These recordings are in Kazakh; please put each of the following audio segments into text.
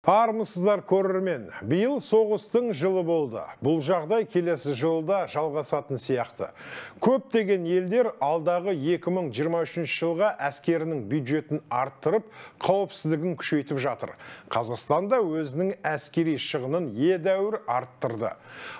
армысыздар көрірмен, биыл соғыстың жылы болды бұл жағдай келесі жылда жалғасатын сияқты көптеген елдер алдағы 2023 жылға әскерінің бюджетін арттырып қауіпсіздігін күшейтіп жатыр қазақстан өзінің әскери шығынын едәуір арттырды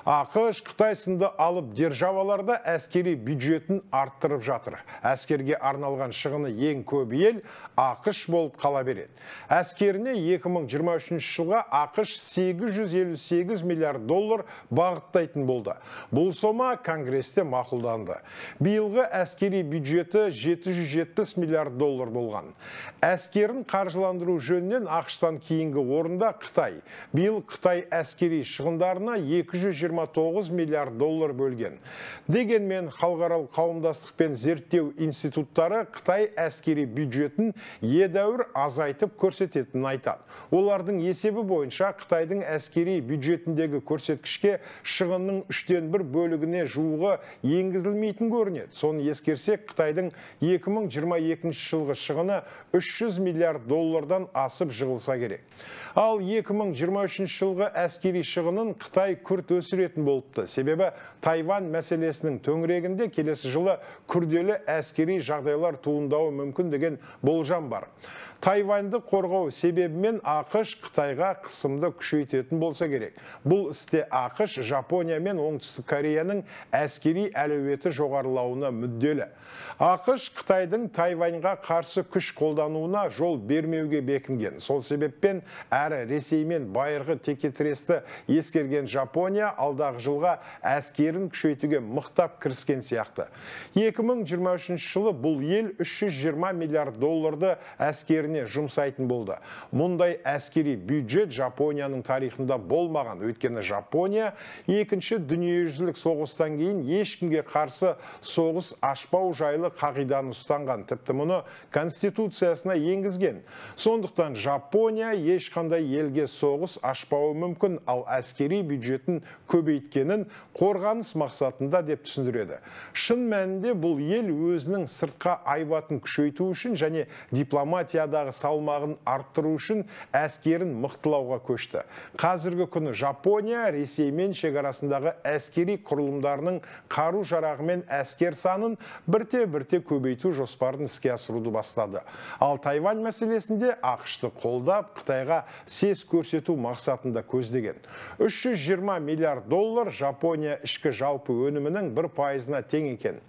ақш қытай алып державаларда әскери бюджетін арттырып жатыр әскерге арналған шығыны ең көп ел ақш болып қала береді әскеріне 2023 2023 жылға ақш 858 миллиард доллар бағыттайтын болды бұл сома конгресте мақылданды. биылғы әскери бюджеті 770 миллиард доллар болған әскерін қаржыландыру жөнінен ақыштан кейінгі орында қытай биыл қытай әскери шығындарына 229 миллиард доллар бөлген дегенмен халықаралық қауымдастық пен зерттеу институттары қытай әскери бюджетін едәуір азайтып көрсететінін айтады олардың есебі бойынша Қытайдың әскери бюджетіндегі көрсеткішке шығынның үштен бір бөлігіне жуығы еңгізілмейтін көрінеді. Соны ескерсек, Қытайдың 2022 жылғы шығыны 300 миллиард доллардан асып жығылса керек. Ал 2023 жылғы әскери шығынын Қытай күрт өсіретін болыпты. Себебі Тайван мәселесінің төңірегінде келесі жылы күрделі әскери жағдайлар туындауы мүмкін деген болжам бар. Тайваньды қорғау себебімен ақш Қытайға қысымды күшейтетін болса керек. Бұл істе ақш Жапония мен оңтүстік Кореяның әскери әлеуеті жоғарылауына мүдделі. Ақш Қытайдың Тайваньға қарсы күш қолдануына жол бермеуге бекінген. Сол себеппен әрі Ресеймен байырғы текетіресті ескерген Жапония алдағы жылға әскерін күшейтуге мықтап кіріскен сияқты. 2023 жылы бұл ел 320 миллиард долларды әскеріне жұмсайтын болды. Мұндай әскери бюджет жапонияның тарихында болмаған өйткені жапония екінші дүниежүзілік соғыстан кейін ешкімге қарсы соғыс ашпау жайлы қағиданы ұстанған тіпті мұны конституциясына енгізген сондықтан жапония ешқандай елге соғыс ашпауы мүмкін ал әскери бюджетін көбейткенін қорғаныс мақсатында деп түсіндіреді шын мәнінде бұл ел өзінің сыртқа айбатын күшейту үшін және дипломатиядағы салмағын арттыру үшін әскерін күшін мықтылауға көшті қазіргі күні жапония ресеймен шекарасындағы әскери құрылымдарының қару жарағы мен әскер санын бірте бірте көбейту жоспарын іске асыруды бастады ал тайвань мәселесінде ақшты қолдап қытайға сес көрсету мақсатында көздеген 320 миллиард доллар жапония ішкі жалпы өнімінің бір пайызына тең екен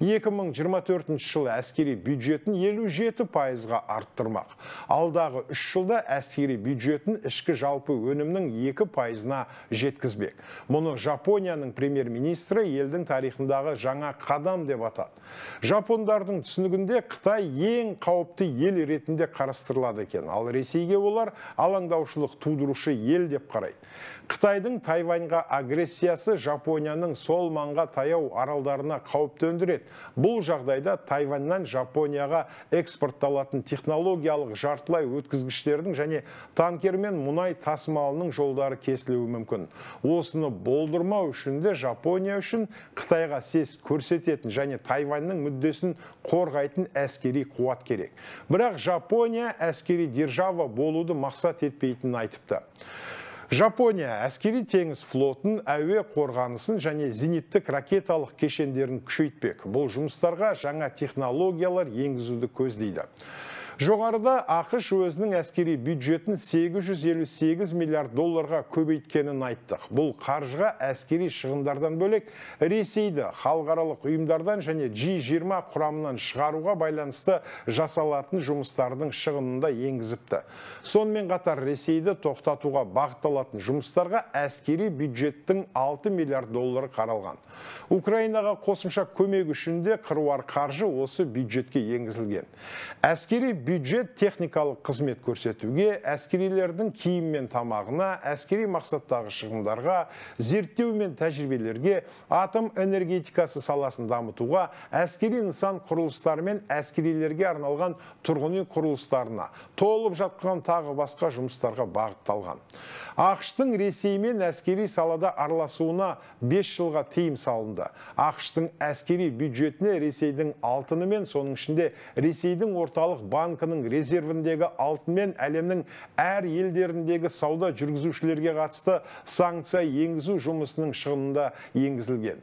2024 жылы әскери бюджетін 57 пайызға арттырмақ алдағы үш жылда әскери бюджет бюджетін ішкі жалпы өнімнің екі пайызына жеткізбек. Мұны Жапонияның премьер-министрі елдің тарихындағы жаңа қадам деп атады. Жапондардың түсінігінде Қытай ең қауіпті ел ретінде қарастырылады екен, ал Ресейге олар алаңдаушылық тудырушы ел деп қарайды. Қытайдың Тайваньға агрессиясы Жапонияның сол маңға таяу аралдарына қауіп төндіреді. Бұл жағдайда Тайваньнан Жапонияға экспортталатын технологиялық жартылай өткізгіштердің және танк танкер мен мұнай тасымалының жолдары кесілуі мүмкін осыны болдырмау үшін де жапония үшін қытайға сес көрсететін және тайваньның мүддесін қорғайтын әскери қуат керек бірақ жапония әскери держава болуды мақсат етпейтінін айтыпты жапония әскери теңіз флотын әуе қорғанысын және зениттік ракеталық кешендерін күшейтпек бұл жұмыстарға жаңа технологиялар енгізуді көздейді Жоғарыда ақш өзінің әскери бюджетін 858 миллиард долларға көбейткенін айттық. Бұл қаржыға әскери шығындардан бөлек Ресейді халықаралық ұйымдардан және G20 құрамынан шығаруға байланысты жасалатын жұмыстардың шығынында енгізіпті. Сонымен қатар Ресейді тоқтатуға бағытталатын жұмыстарға әскери бюджеттің 6 миллиард доллары қаралған. Украинаға қосымша көмек үшін қыруар қаржы осы бюджетке енгізілген. Әскери бюджет техникалық қызмет көрсетуге әскерилердің киім мен тамағына әскери мақсаттағы шығындарға зерттеу мен тәжірибелерге атом энергетикасы саласын дамытуға әскери нысан құрылыстары мен әскерилерге арналған тұрғын үй құрылыстарына толып жатқан тағы басқа жұмыстарға бағытталған ақштың ресеймен әскери салада араласуына 5 жылға тыйым салынды ақштың әскери бюджетіне ресейдің алтыны мен соның ішінде ресейдің орталық банк банкінің резервіндегі алтынмен әлемнің әр елдеріндегі сауда жүргізушілерге қатысты санкция енгізу жұмысының шығынында енгізілген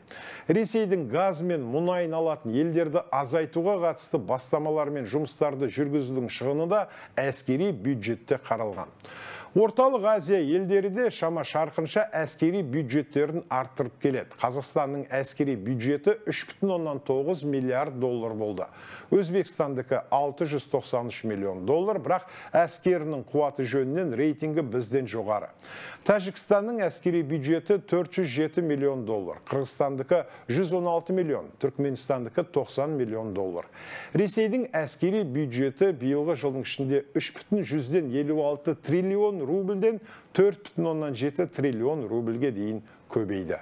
ресейдің газ мен мұнайын алатын елдерді азайтуға қатысты бастамалар мен жұмыстарды жүргізудің шығыны да әскери бюджетте қаралған Орталық Азия елдері де шама шарқынша әскери бюджеттерін артырып келеді. Қазақстанның әскери бюджеті 3,9 миллиард доллар болды. Өзбекстандікі 693 миллион доллар, бірақ әскерінің қуаты жөнінен рейтингі бізден жоғары. Тәжікстанның әскери бюджеті 407 миллион доллар, Қырғызстандікі 116 миллион, Түркменстандікі 90 миллион доллар. Ресейдің әскери бюджеті биылғы жылдың ішінде 3,156 триллион рубльден 4,7 триллион рубльге дейін көбейді